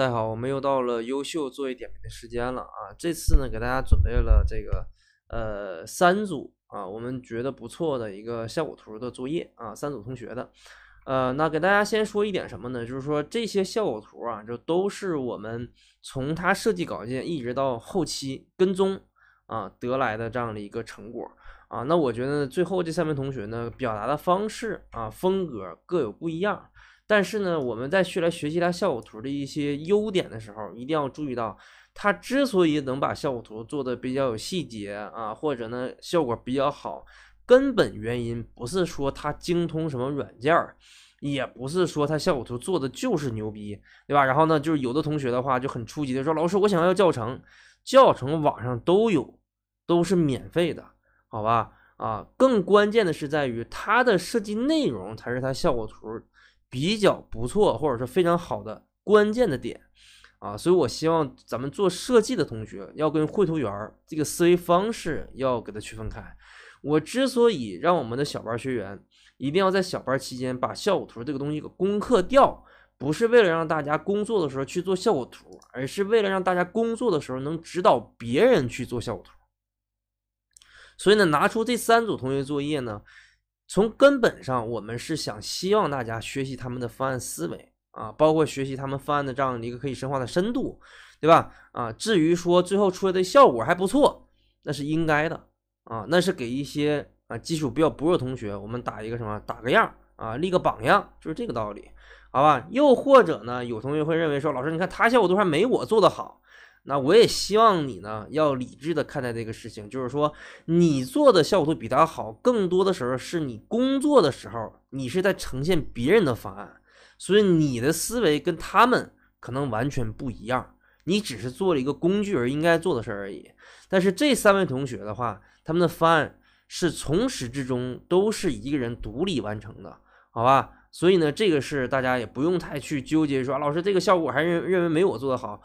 大家好，我们又到了优秀作业点评的时间了啊！这次呢，给大家准备了这个呃三组啊，我们觉得不错的一个效果图的作业啊，三组同学的。呃，那给大家先说一点什么呢？就是说这些效果图啊，就都是我们从他设计稿件一直到后期跟踪啊得来的这样的一个成果啊。那我觉得最后这三名同学呢，表达的方式啊风格各有不一样。但是呢，我们在去来学习它效果图的一些优点的时候，一定要注意到，它之所以能把效果图做的比较有细节啊，或者呢效果比较好，根本原因不是说它精通什么软件儿，也不是说它效果图做的就是牛逼，对吧？然后呢，就是有的同学的话就很初级的说，老师我想要教程，教程网上都有，都是免费的，好吧？啊，更关键的是在于它的设计内容才是它效果图。比较不错，或者说非常好的关键的点啊，所以我希望咱们做设计的同学要跟绘图员儿这个思维方式要给它区分开。我之所以让我们的小班学员一定要在小班期间把效果图这个东西给攻克掉，不是为了让大家工作的时候去做效果图，而是为了让大家工作的时候能指导别人去做效果图。所以呢，拿出这三组同学作业呢。从根本上，我们是想希望大家学习他们的方案思维啊，包括学习他们方案的这样的一个可以深化的深度，对吧？啊，至于说最后出来的效果还不错，那是应该的啊，那是给一些啊基础比较薄弱同学，我们打一个什么，打个样儿啊，立个榜样，就是这个道理，好吧？又或者呢，有同学会认为说，老师，你看他效果都还没我做的好。那我也希望你呢，要理智的看待这个事情，就是说，你做的效果图比他好，更多的时候是你工作的时候，你是在呈现别人的方案，所以你的思维跟他们可能完全不一样，你只是做了一个工具而应该做的事儿而已。但是这三位同学的话，他们的方案是从始至终都是一个人独立完成的，好吧？所以呢，这个是大家也不用太去纠结，说老师这个效果还认认为没我做的好。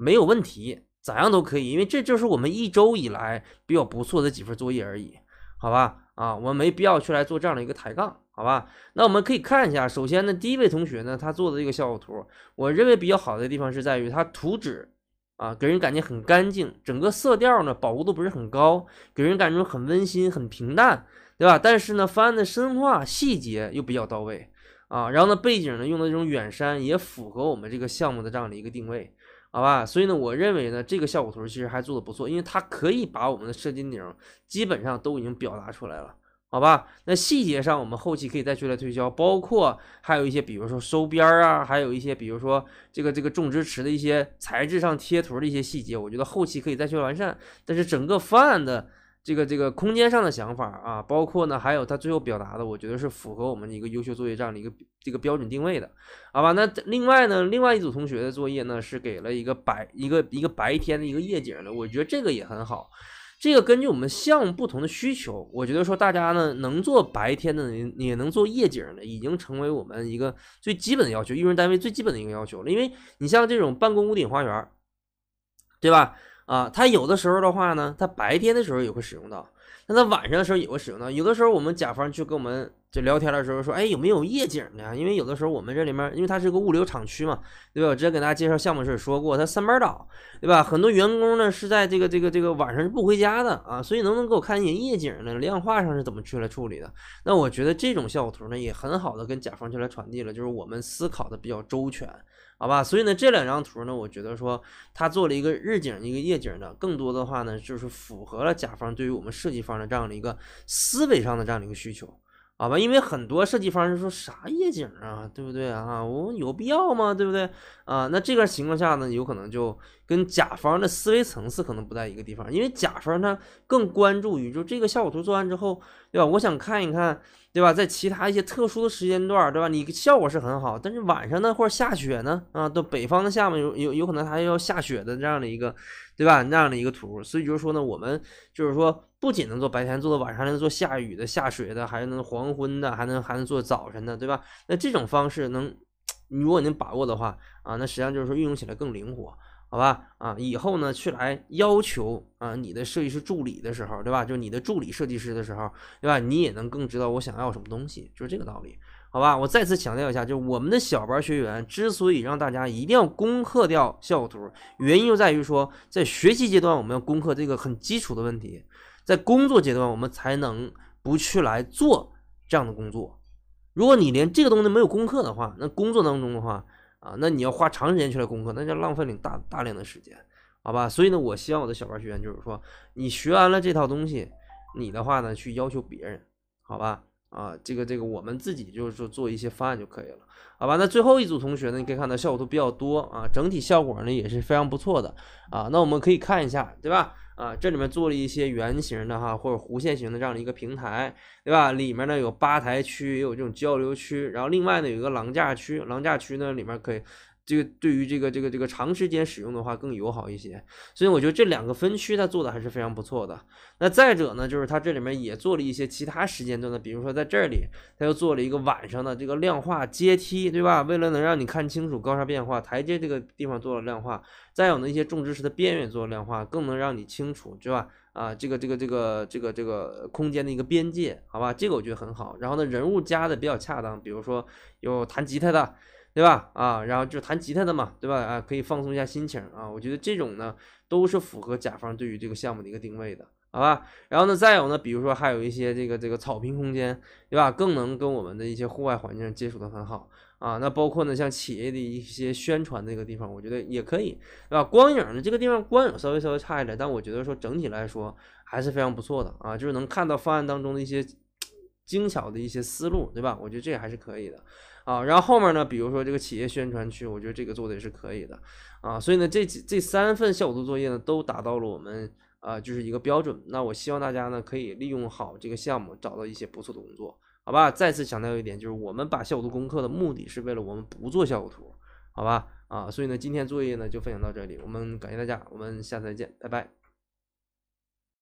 没有问题，咋样都可以，因为这就是我们一周以来比较不错的几份作业而已，好吧？啊，我们没必要去来做这样的一个抬杠，好吧？那我们可以看一下，首先呢，第一位同学呢，他做的这个效果图，我认为比较好的地方是在于他图纸，啊，给人感觉很干净，整个色调呢饱和度不是很高，给人感觉很温馨、很平淡，对吧？但是呢，方案的深化细节又比较到位，啊，然后呢，背景呢用的这种远山也符合我们这个项目的这样的一个定位。好吧，所以呢，我认为呢，这个效果图其实还做的不错，因为它可以把我们的射内顶基本上都已经表达出来了。好吧，那细节上我们后期可以再去来推销，包括还有一些比如说收边儿啊，还有一些比如说这个这个种植池的一些材质上贴图的一些细节，我觉得后期可以再去完善。但是整个方案的。这个这个空间上的想法啊，包括呢，还有他最后表达的，我觉得是符合我们的一个优秀作业这样的一个这个标准定位的，好吧？那另外呢，另外一组同学的作业呢，是给了一个白一个一个白天的一个夜景的，我觉得这个也很好。这个根据我们项目不同的需求，我觉得说大家呢能做白天的，也能做夜景的，已经成为我们一个最基本的要求，用人单位最基本的一个要求了。因为你像这种办公屋顶花园，对吧？啊，他有的时候的话呢，他白天的时候也会使用到，那他晚上的时候也会使用到。有的时候我们甲方去跟我们就聊天的时候说，哎，有没有夜景呢？因为有的时候我们这里面，因为它是个物流厂区嘛，对吧？我之前给大家介绍项目时说过，它三班倒，对吧？很多员工呢是在这个这个这个晚上是不回家的啊，所以能不能给我看一眼夜景呢？量化上是怎么去来处理的？那我觉得这种效果图呢也很好的跟甲方去来传递了，就是我们思考的比较周全。好吧，所以呢，这两张图呢，我觉得说它做了一个日景一个夜景的，更多的话呢，就是符合了甲方对于我们设计方的这样的一个思维上的这样的一个需求，好吧？因为很多设计方是说啥夜景啊，对不对啊？我有必要吗？对不对啊？那这个情况下呢，有可能就跟甲方的思维层次可能不在一个地方，因为甲方他更关注于就这个效果图做完之后，对吧？我想看一看。对吧，在其他一些特殊的时间段，对吧？你效果是很好，但是晚上呢，或者下雪呢，啊，到北方的下嘛，有有有可能它要下雪的这样的一个，对吧？那样的一个图，所以就是说呢，我们就是说，不仅能做白天，做的晚上，能做下雨的、下水的，还能黄昏的，还能还能做早晨的，对吧？那这种方式能，如果您把握的话，啊，那实际上就是说运用起来更灵活。好吧，啊，以后呢去来要求啊你的设计师助理的时候，对吧？就你的助理设计师的时候，对吧？你也能更知道我想要什么东西，就是这个道理。好吧，我再次强调一下，就是我们的小班学员之所以让大家一定要攻克掉效果图，原因就在于说，在学习阶段我们要攻克这个很基础的问题，在工作阶段我们才能不去来做这样的工作。如果你连这个东西没有攻克的话，那工作当中的话。啊，那你要花长时间去来攻克，那就浪费了大大量的时间，好吧？所以呢，我希望我的小班学员就是说，你学完了这套东西，你的话呢，去要求别人，好吧？啊，这个这个，我们自己就是说做一些方案就可以了，好吧？那最后一组同学呢，你可以看到效果图比较多啊，整体效果呢也是非常不错的啊，那我们可以看一下，对吧？啊，这里面做了一些圆形的哈，或者弧线形的这样的一个平台，对吧？里面呢有吧台区，也有这种交流区，然后另外呢有一个廊架区，廊架区呢里面可以。这个对于这个这个这个长时间使用的话更友好一些，所以我觉得这两个分区它做的还是非常不错的。那再者呢，就是它这里面也做了一些其他时间段的，比如说在这里，它又做了一个晚上的这个量化阶梯，对吧？为了能让你看清楚高差变化，台阶这个地方做了量化。再有呢，一些种植石的边缘做了量化，更能让你清楚，对吧？啊，这个这个这个这个这个空间的一个边界，好吧？这个我觉得很好。然后呢，人物加的比较恰当，比如说有弹吉他的。对吧？啊，然后就弹吉他的嘛，对吧？啊，可以放松一下心情啊。我觉得这种呢，都是符合甲方对于这个项目的一个定位的，好吧？然后呢，再有呢，比如说还有一些这个这个草坪空间，对吧？更能跟我们的一些户外环境接触的很好啊。那包括呢，像企业的一些宣传那个地方，我觉得也可以，对吧？光影呢，这个地方光影稍微稍微差一点，但我觉得说整体来说还是非常不错的啊，就是能看到方案当中的一些。精巧的一些思路，对吧？我觉得这还是可以的，啊，然后后面呢，比如说这个企业宣传区，我觉得这个做的也是可以的，啊，所以呢，这几这三份效果图作业呢，都达到了我们啊就是一个标准。那我希望大家呢，可以利用好这个项目，找到一些不错的工作，好吧？再次强调一点，就是我们把效果图功课的目的是为了我们不做效果图，好吧？啊，所以呢，今天作业呢就分享到这里，我们感谢大家，我们下次再见，拜拜。